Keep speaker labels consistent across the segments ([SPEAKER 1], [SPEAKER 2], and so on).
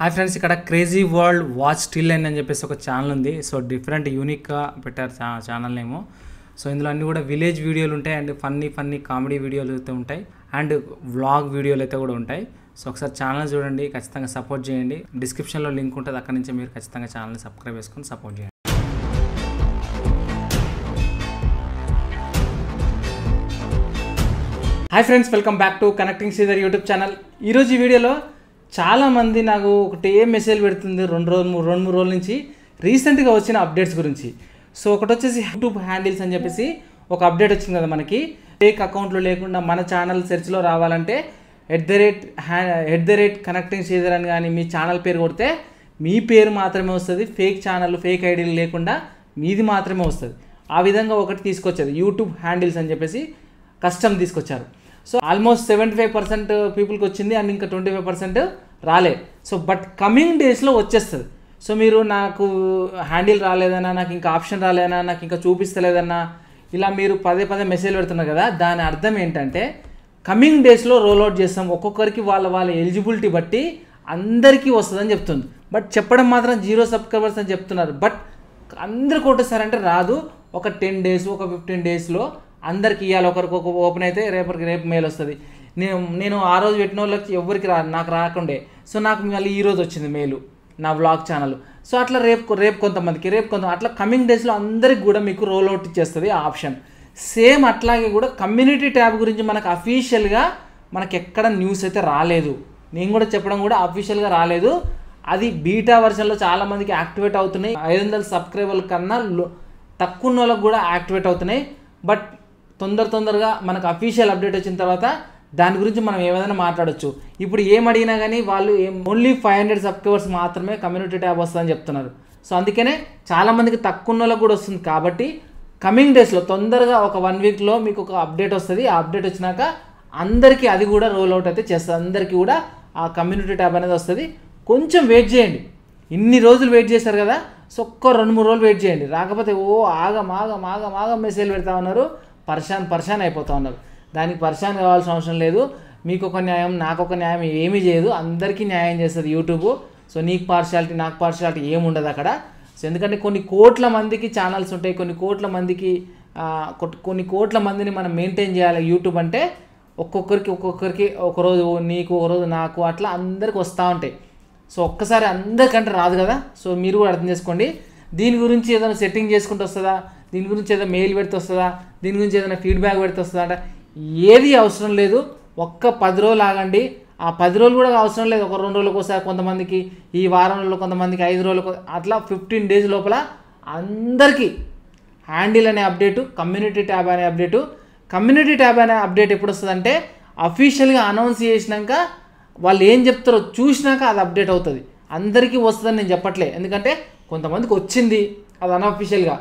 [SPEAKER 1] hi friends ఇక్కడ crazy world watch still line అని చెప్పేసి ఒక ఛానల్ ఉంది సో డిఫరెంట్ యూనిక్గా పెట్టారు ఛానల్ నేమో సో ఇందులో అన్నీ కూడా విలేజ్ వీడియోలు ఉంటాయి అండ్ ఫన్నీ ఫన్నీ కామెడీ వీడియోలు అయితే ఉంటాయి అండ్ వ్లాగ్ వీడియోలు అయితే కూడా ఉంటాయి సో ఒకసారి ఛానల్ చూడండి ఖచ్చితంగా సపోర్ట్ చేయండి డిస్క్రిప్షన్లో లింక్ ఉంటుంది అక్కడ నుంచి మీరు ఖచ్చితంగా ఛానల్ని సబ్స్క్రైబ్ చేసుకొని సపోర్ట్ చేయండి hi friends welcome back to connecting Caesar YouTube channel ఈరోజు ఈ వీడియోలో చాలామంది నాకు ఒకటే మెసేజ్ పెడుతుంది రెండు రోజులు మూడు రెండు మూడు రోజుల నుంచి రీసెంట్గా వచ్చిన అప్డేట్స్ గురించి సో ఒకటి వచ్చేసి యూట్యూబ్ హ్యాండిల్స్ అని చెప్పేసి ఒక అప్డేట్ వచ్చింది కదా మనకి ఫేక్ అకౌంట్లు లేకుండా మన ఛానల్ సెర్చ్లో రావాలంటే ఎట్ ద రేట్ హ్యా at the rate connecting chaser అని కానీ మీ ఛానల్ పేరు కొడితే మీ పేరు మాత్రమే వస్తుంది ఫేక్ ఛానల్ ఫేక్ ఐడీలు లేకుండా మీది మాత్రమే వస్తుంది ఆ విధంగా ఒకటి తీసుకొచ్చారు యూట్యూబ్ హ్యాండిల్స్ అని చెప్పేసి కస్టమ్ తీసుకొచ్చారు so almost seventy five percent పీపుల్కి వచ్చింది అండ్ ఇంకా ట్వంటీ ఫైవ్ పర్సెంట్ రాలే సో బట్ కమింగ్ డేస్లో వచ్చేస్తుంది సో మీరు నాకు హ్యాండిల్ రాలేదన్నా నాకు ఇంకా ఆప్షన్ రాలేదన్నా నాకు ఇంకా చూపిస్తలేదన్నా ఇలా మీరు పదే పదే మెసేజ్ పెడుతున్నారు కదా దాని అర్థం ఏంటంటే కమింగ్ డేస్లో రోల్ అవుట్ చేస్తాం ఒక్కొక్కరికి వాళ్ళ వాళ్ళ ఎలిజిబిలిటీ బట్టి అందరికీ వస్తుందని చెప్తుంది బట్ చెప్పడం మాత్రం జీరో సబ్స్క్రైబర్స్ అని చెప్తున్నారు బట్ అందరికి కొట్టేస్తారంటే అంటే రాదు ఒక టెన్ డేస్ ఒక ఫిఫ్టీన్ డేస్లో అందరికి ఇవ్వాలి ఒకరికి ఒక ఓపెన్ అయితే రేపటికి రేపు మెయిల్ వస్తుంది నేను నేను ఆ రోజు పెట్టిన వాళ్ళకి ఎవరికి రా నాకు రాకుండే సో నాకు మళ్ళీ ఈరోజు వచ్చింది మేలు నా బ్లాగ్ ఛానల్ సో అట్లా రేపు రేపు కొంతమందికి రేపు కొంత అట్లా కమింగ్ డేస్లో అందరికి కూడా మీకు రోల్ అవుట్ ఇచ్చేస్తుంది ఆ ఆప్షన్ సేమ్ అట్లాగే కూడా కమ్యూనిటీ ట్యాబ్ గురించి మనకు అఫీషియల్గా మనకి ఎక్కడ న్యూస్ అయితే రాలేదు నేను కూడా చెప్పడం కూడా అఫీషియల్గా రాలేదు అది బీటా వర్షన్లో చాలామందికి యాక్టివేట్ అవుతున్నాయి ఐదు వందల సబ్స్క్రైబర్ల కన్నా తక్కువ వాళ్ళకి కూడా యాక్టివేట్ అవుతున్నాయి బట్ తొందర తొందరగా మనకు అఫీషియల్ అప్డేట్ వచ్చిన తర్వాత దాని గురించి మనం ఏమైనా మాట్లాడచ్చు ఇప్పుడు ఏం అడిగినా కానీ వాళ్ళు ఏం ఓన్లీ ఫైవ్ హండ్రెడ్ సబ్స్క్రైబర్స్ మాత్రమే కమ్యూనిటీ ట్యాబ్ వస్తుందని చెప్తున్నారు సో అందుకనే చాలామందికి తక్కువ వాళ్ళకి కూడా వస్తుంది కాబట్టి కమింగ్ డేస్లో తొందరగా ఒక వన్ వీక్లో మీకు ఒక అప్డేట్ వస్తుంది ఆ అప్డేట్ వచ్చినాక అందరికీ అది కూడా రోల్ అవుట్ అయితే చేస్తుంది అందరికీ కూడా ఆ కమ్యూనిటీ ట్యాబ్ అనేది వస్తుంది కొంచెం వెయిట్ చేయండి ఇన్ని రోజులు వెయిట్ చేశారు కదా సో ఒక్క రెండు మూడు రోజులు వెయిట్ చేయండి రాకపోతే ఓ ఆగం ఆగం ఆగం ఆగం మెసేజ్ పెడతా ఉన్నారు పర్షాన్ పర్షాన్ అయిపోతూ ఉన్నారు దానికి పర్షాన్ కావాల్సిన అవసరం లేదు మీకు ఒక న్యాయం నాకు ఒక న్యాయం ఏమీ చేయదు అందరికీ న్యాయం చేస్తుంది యూట్యూబ్ సో నీకు పార్షాలిటీ నాకు పార్షాలిటీ ఏముండదు అక్కడ సో ఎందుకంటే కొన్ని కోట్ల మందికి ఛానల్స్ ఉంటాయి కొన్ని కోట్ల మందికి కొన్ని కోట్ల మందిని మనం మెయింటైన్ చేయాలి యూట్యూబ్ అంటే ఒక్కొక్కరికి ఒక్కొక్కరికి ఒకరోజు నీకు ఒకరోజు నాకు అట్లా అందరికి వస్తూ ఉంటాయి సో ఒక్కసారి అందరికంటే రాదు కదా సో మీరు కూడా అర్థం చేసుకోండి దీని గురించి ఏదైనా సెట్టింగ్ చేసుకుంటూ వస్తుందా దీని గురించి ఏదైనా మెయిల్ పెడితే వస్తుందా దీని గురించి ఏదైనా ఫీడ్బ్యాక్ పెడితే వస్తుందా అంటే ఏది అవసరం లేదు ఒక్క పది రోజులు ఆగండి ఆ పది రోజులు కూడా అవసరం లేదు ఒక రెండు రోజులకు ఒకసారి కొంతమందికి ఈ వారంలో కొంతమందికి ఐదు రోజులకు అట్లా ఫిఫ్టీన్ డేస్ లోపల అందరికీ హ్యాండిల్ అనే అప్డేటు కమ్యూనిటీ ట్యాబ్ అనే అప్డేటు కమ్యూనిటీ ట్యాబ్ అనే అప్డేట్ ఎప్పుడు వస్తుందంటే అఫీషియల్గా అనౌన్స్ చేసినాక వాళ్ళు ఏం చెప్తారో చూసినాక అది అప్డేట్ అవుతుంది అందరికీ వస్తుందని నేను చెప్పట్లే ఎందుకంటే కొంతమందికి వచ్చింది అది అన్అఫీషియల్గా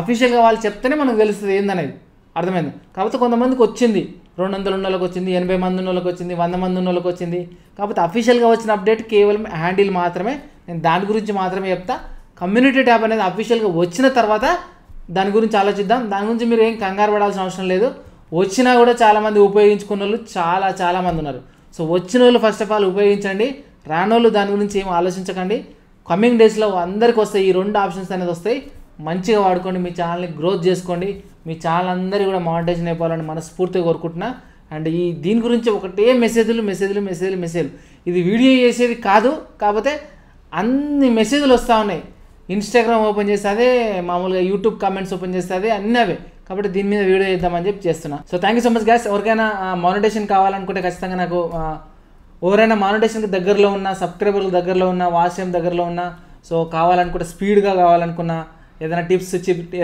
[SPEAKER 1] అఫీషియల్గా వాళ్ళు చెప్తేనే మనకు తెలుస్తుంది ఏందనేది అర్థమైంది కాకపోతే కొంతమందికి వచ్చింది రెండు వందల ఉన్న వచ్చింది ఎనభై మంది ఉన్న వాళ్ళకి వచ్చింది వంద మంది ఉన్న వాళ్ళకి వచ్చింది కాకపోతే అఫీషియల్గా వచ్చిన అప్డేట్ కేవలం హ్యాండిల్ మాత్రమే నేను దాని గురించి మాత్రమే చెప్తా కమ్యూనిటీ ట్యాబ్ అనేది అఫీషియల్గా వచ్చిన తర్వాత దాని గురించి ఆలోచిద్దాం దాని గురించి మీరు ఏం కంగారు పడాల్సిన అవసరం లేదు వచ్చినా కూడా చాలామంది ఉపయోగించుకున్న వాళ్ళు చాలా చాలామంది ఉన్నారు సో వచ్చిన వాళ్ళు ఫస్ట్ ఆఫ్ ఆల్ ఉపయోగించండి రానోళ్ళు దాని గురించి ఏం ఆలోచించకండి కమింగ్ డేస్లో అందరికి వస్తాయి ఈ రెండు ఆప్షన్స్ అనేది వస్తాయి మంచిగా వాడుకోండి మీ ఛానల్ని గ్రోత్ చేసుకోండి మీ ఛానల్ అందరికీ కూడా మానిటైజేషన్ అయిపోవాలని మనస్ఫూర్తిగా కోరుకుంటున్నా అండ్ ఈ దీని గురించి ఒకటే మెసేజ్లు మెసేజ్లు మెసేజ్లు మెసేజ్లు ఇది వీడియో చేసేది కాదు కాకపోతే అన్ని మెసేజ్లు వస్తూ ఉన్నాయి ఇన్స్టాగ్రామ్ ఓపెన్ చేస్తే అదే మామూలుగా యూట్యూబ్ కామెంట్స్ ఓపెన్ చేస్తే అదే అన్నీ అవే కాబట్టి దీని మీద వీడియో చేద్దామని చెప్పి చేస్తున్నా so thank you so much guys ఎవరికైనా మానిటేషన్ కావాలనుకుంటే ఖచ్చితంగా నాకు ఎవరైనా మానిటేషన్కి దగ్గరలో ఉన్న సబ్స్క్రైబర్ల దగ్గరలో ఉన్న వాష్ దగ్గరలో ఉన్న సో కావాలనుకుంటే స్పీడ్గా కావాలనుకున్నా ఏదైనా టిప్స్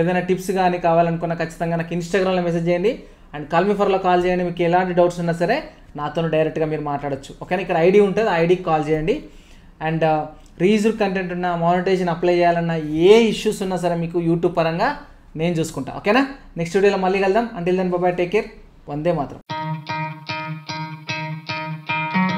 [SPEAKER 1] ఏదైనా టిప్స్ కానీ కావాలనుకున్న ఖచ్చితంగా నాకు ఇన్స్టాగ్రామ్లో మెసేజ్ చేయండి అండ్ కల్మిఫర్లో కాల్ చేయండి మీకు ఎలాంటి డౌట్స్ ఉన్నా సరే నాతో డైరెక్ట్గా మీరు మాట్లాడచ్చు ఓకేనా ఇక్కడ ఐడి ఉంటుంది ఐడికి కాల్ చేయండి అండ్ రీజుడ్ కంటెంట్ ఉన్న మానిటైజేషన్ అప్లై చేయాలన్నా ఏ ఇష్యూస్ ఉన్నా సరే మీకు యూట్యూబ్ పరంగా నేను చూసుకుంటా ఓకేనా నెక్స్ట్ వీడియోలో మళ్ళీ కలుద్దాం అంటే దాని బాబాయ్ టేక్ కేర్ వందే మాత్రం